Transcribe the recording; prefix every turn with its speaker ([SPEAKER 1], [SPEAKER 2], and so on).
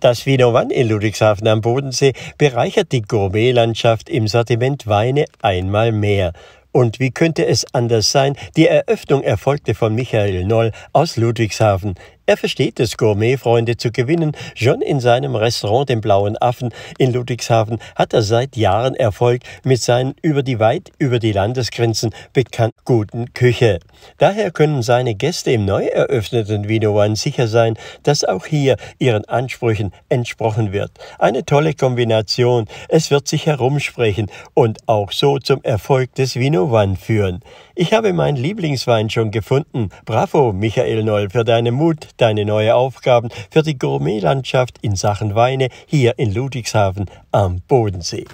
[SPEAKER 1] Das Wiener Wann in Ludwigshafen am Bodensee bereichert die Gourmetlandschaft im Sortiment Weine einmal mehr. Und wie könnte es anders sein? Die Eröffnung erfolgte von Michael Noll aus Ludwigshafen. Er versteht es, Gourmet-Freunde zu gewinnen. Schon in seinem Restaurant, dem Blauen Affen in Ludwigshafen, hat er seit Jahren Erfolg mit seinen über die weit über die Landesgrenzen bekannt guten Küche. Daher können seine Gäste im neu eröffneten Vino One sicher sein, dass auch hier ihren Ansprüchen entsprochen wird. Eine tolle Kombination. Es wird sich herumsprechen und auch so zum Erfolg des Vino One führen. Ich habe meinen Lieblingswein schon gefunden. Bravo, Michael Noll, für deinen Mut, deine neue Aufgaben für die Gourmetlandschaft in Sachen Weine hier in Ludwigshafen am Bodensee.